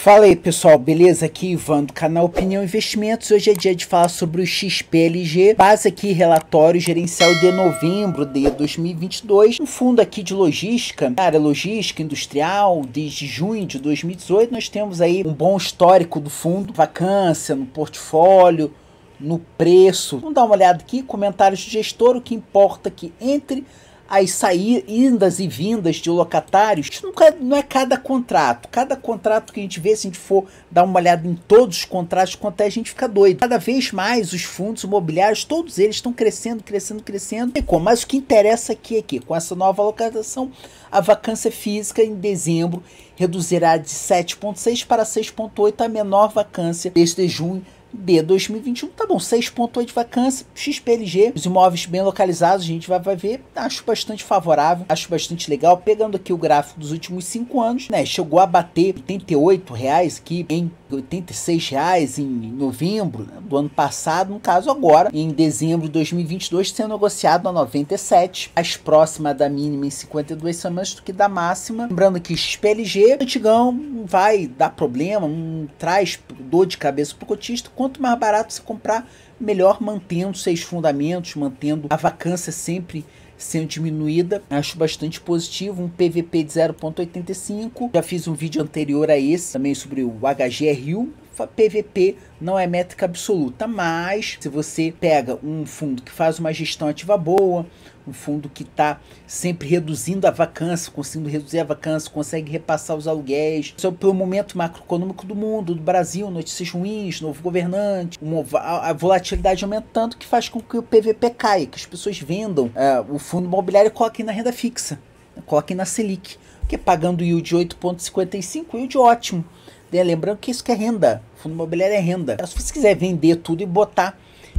Fala aí pessoal, beleza? Aqui é Ivan do canal Opinião Investimentos. Hoje é dia de falar sobre o XPLG, base aqui relatório gerencial de novembro de 2022. Um fundo aqui de logística, área logística industrial, desde junho de 2018 nós temos aí um bom histórico do fundo, vacância no portfólio, no preço. Vamos dar uma olhada aqui, comentários do gestor, o que importa aqui entre as saídas e vindas de locatários, nunca, é, não é cada contrato. Cada contrato que a gente vê, se a gente for dar uma olhada em todos os contratos, quanto é, a gente fica doido. Cada vez mais os fundos imobiliários, todos eles estão crescendo, crescendo, crescendo. Mas o que interessa aqui é que com essa nova locação, a vacância física em dezembro reduzirá de 7,6 para 6,8 a menor vacância desde junho B 2021, tá bom, 6,8 vacância, XPLG, os imóveis bem localizados, a gente vai, vai ver, acho bastante favorável, acho bastante legal. Pegando aqui o gráfico dos últimos 5 anos, né, chegou a bater R$ 88 reais aqui em R$ 86 reais em novembro do ano passado, no caso agora, em dezembro de 2022, sendo negociado a 97, mais próxima da mínima em 52 semanas do que da máxima. Lembrando que XPLG, antigão, vai dar problema, um, traz dor de cabeça pro cotista, quanto mais barato você comprar, melhor mantendo seus fundamentos, mantendo a vacância sempre sendo diminuída. Acho bastante positivo, um PVP de 0.85. Já fiz um vídeo anterior a esse também sobre o HGRU, PVP não é métrica absoluta, mas se você pega um fundo que faz uma gestão ativa boa, um fundo que está sempre reduzindo a vacância, conseguindo reduzir a vacância, consegue repassar os aluguéis, só é pelo momento macroeconômico do mundo, do Brasil, notícias ruins, novo governante, uma, a, volatilidade aumentando, que faz com que o PVP caia, que as pessoas vendam uh, o fundo imobiliário e coloquem na renda fixa, coloquem na Selic que é pagando yield de 8,55, yield ótimo. Né? Lembrando que isso que é renda, fundo imobiliário é renda. Se você quiser vender tudo e botar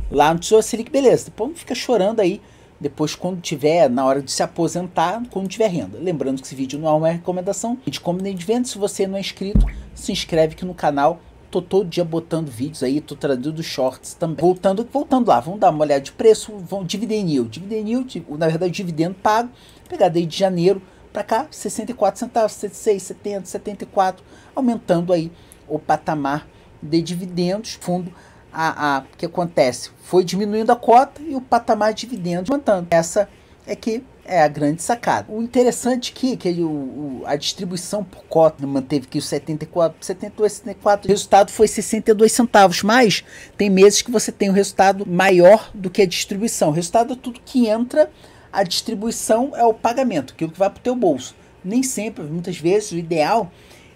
lá no Tesouro Selic, beleza, depois não fica chorando aí, depois quando tiver, na hora de se aposentar, quando tiver renda. Lembrando que esse vídeo não é uma recomendação de como nem de venda, se você não é inscrito, se inscreve aqui no canal, tô todo dia botando vídeos aí, tô traduzindo shorts também. Voltando, voltando lá, vamos dar uma olhada de preço, vão dividend yield, dividend yield, na verdade dividendo pago, pegada aí de janeiro, para cá, 64 centavos, 76, 70, 74, aumentando aí o patamar de dividendos, fundo a, a que acontece, foi diminuindo a cota e o patamar de dividendos aumentando. Essa é que é a grande sacada. O interessante aqui é que ele, o, o, a distribuição por cota manteve que os 74, 72, 74, o resultado foi 62 centavos, mas tem meses que você tem um resultado maior do que a distribuição. O resultado é tudo que entra a distribuição é o pagamento, aquilo que vai para o teu bolso. Nem sempre, muitas vezes, o ideal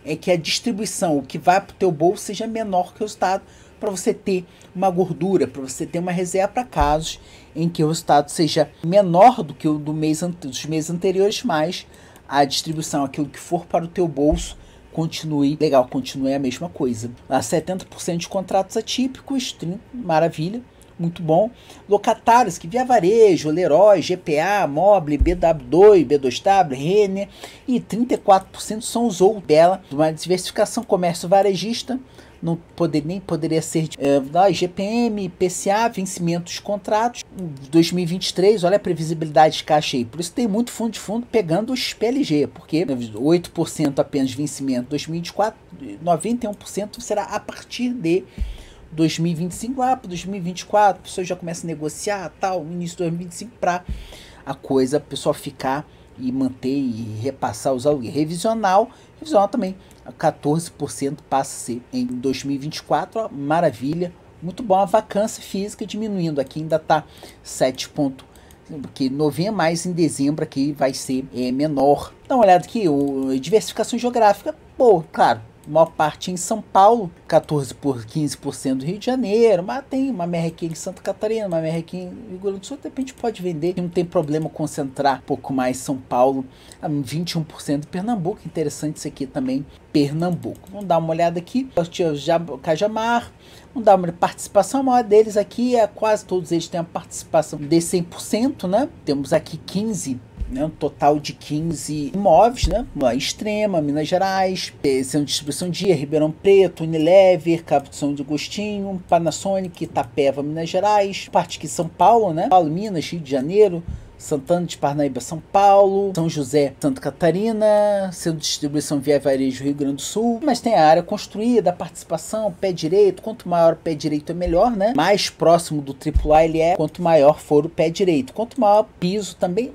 é que a distribuição, o que vai para o teu bolso, seja menor que o resultado, para você ter uma gordura, para você ter uma reserva para casos em que o resultado seja menor do que o do mês, dos meses anteriores, mas a distribuição, aquilo que for para o teu bolso, continue legal, continue a mesma coisa. Há 70% de contratos atípicos, 30, maravilha muito bom. Locatários que via varejo, Leroy, GPA, Mobile, BW2, B2W, Renner e 34% são os dela. Uma diversificação comércio varejista, não poder, nem poderia ser é, da IGPM, PCA, vencimentos contratos. 2023, olha a previsibilidade de caixa aí. Por isso tem muito fundo de fundo pegando os PLG, porque 8% apenas vencimento 2024, 91% será a partir de 2025 lá para 2024, a pessoa já começa a negociar, tal, início de 2025 para a coisa, a pessoa ficar e manter e repassar os aluguéis. Revisional, revisional também, 14% passa a ser em 2024, ó, maravilha, muito bom, a vacância física diminuindo, aqui ainda tá 7 porque novembro mais em dezembro aqui vai ser é, menor. Dá uma olhada aqui, o, diversificação geográfica, pô, claro, maior parte em São Paulo, 14 por 15% do Rio de Janeiro, mas tem uma merrequinha em Santa Catarina, uma merrequinha em Rio Grande do Sul, de repente pode vender, não tem problema concentrar um pouco mais São Paulo, 21% Pernambuco, interessante isso aqui também, Pernambuco. Vamos dar uma olhada aqui, o Cajamar, vamos dar uma participação, a maior deles aqui é quase todos eles têm a participação de 100%, né? Temos aqui 15 né? um total de 15 imóveis, né? Extrema, Minas Gerais, Centro é, Distribuição Dia, Ribeirão Preto, Unilever, Cabo São Agostinho, Panasonic, Itapeva, Minas Gerais, parte que São Paulo, né? Paulo, Minas, Rio de Janeiro, Santana de Parnaíba, São Paulo, São José, Santa Catarina, sendo distribuição via varejo Rio Grande do Sul, mas tem a área construída, a participação, pé direito, quanto maior o pé direito é melhor, né? Mais próximo do AAA ele é, quanto maior for o pé direito, quanto maior o piso também,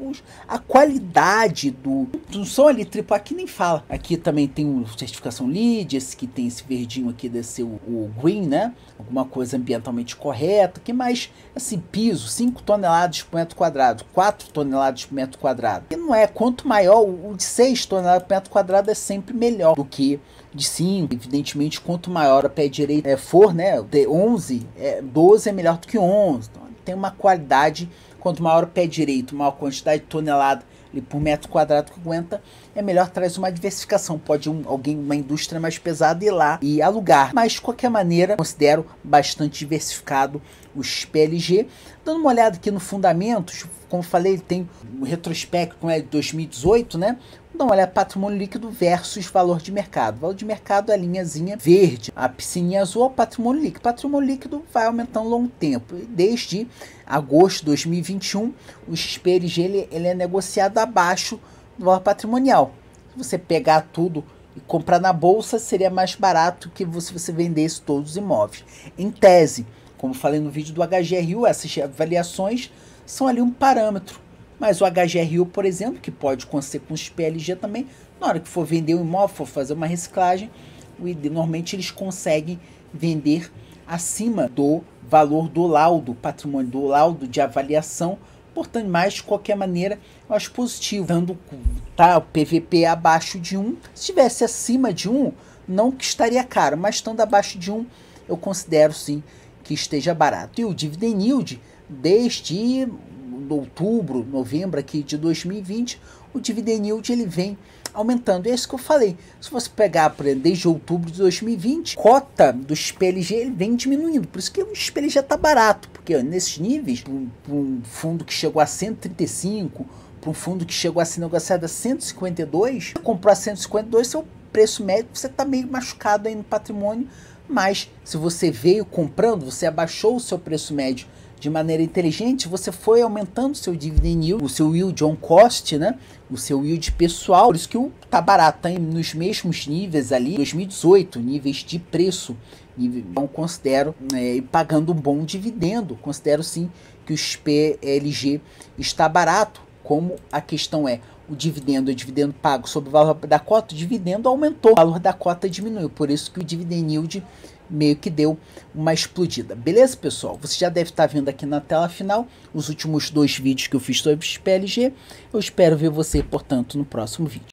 a qualidade do... Não são ali AAA, aqui nem fala. Aqui também tem o certificação LEED, esse que tem esse verdinho aqui desse o, o green, né? Alguma coisa ambientalmente correta, que mais, assim, piso, 5 toneladas por metro quadrado, 4 4 toneladas por metro quadrado. E não é, quanto maior, o de 6 toneladas por metro quadrado é sempre melhor do que de 5. Evidentemente, quanto maior a pé direito é, for, né, de 11, é, 12 é melhor do que 11. Então, tem uma qualidade, quanto maior o pé direito, maior quantidade de tonelada por metro quadrado que aguenta, é melhor traz uma diversificação. Pode um, alguém, uma indústria mais pesada ir lá e alugar. Mas, de qualquer maneira, considero bastante diversificado os PLG. Dando uma olhada aqui no fundamentos, como falei, ele tem um retrospecto, como de 2018, né? Não, ela é patrimônio líquido versus valor de mercado. Valor de mercado é a linhazinha verde, a piscininha azul é o patrimônio líquido. Patrimônio líquido vai aumentando ao longo do tempo. Desde agosto de 2021, o XPRG ele, ele é negociado abaixo do valor patrimonial. Se você pegar tudo e comprar na bolsa, seria mais barato que se você vendesse todos os imóveis. Em tese, como falei no vídeo do HGRU, essas avaliações são ali um parâmetro mas o HGRU, por exemplo, que pode acontecer com os PLG também, na hora que for vender o imóvel, for fazer uma reciclagem, normalmente eles conseguem vender acima do valor do laudo, patrimônio do laudo de avaliação. Portanto, mais de qualquer maneira, eu acho positivo. Dando tá, o PVP abaixo de 1, se estivesse acima de 1, não que estaria caro, mas estando abaixo de 1, eu considero sim que esteja barato. E o dividend yield, desde outubro, novembro aqui de 2020, o dividend yield ele vem aumentando. é isso que eu falei. Se você pegar exemplo, desde outubro de 2020, cota dos PLG ele vem diminuindo. Por isso que o já está barato, porque ó, nesses níveis, para um fundo que chegou a 135, para um fundo que chegou a ser negociado a 152, comprar 152, seu preço médio você está meio machucado aí no patrimônio. Mas se você veio comprando, você abaixou o seu preço médio de maneira inteligente, você foi aumentando seu dividend yield, o seu yield on cost, né? O seu yield pessoal. Por isso que o tá barato, tá nos mesmos níveis ali, 2018, níveis de preço. então considero, é, pagando um bom dividendo, considero sim que os PLG está barato. Como a questão é o dividendo, o dividendo pago sobre o valor da cota, o dividendo aumentou, o valor da cota diminuiu. Por isso que o dividend yield meio que deu uma explodida. Beleza, pessoal? Você já deve estar vendo aqui na tela final os últimos dois vídeos que eu fiz sobre o PLG. Eu espero ver você, portanto, no próximo vídeo.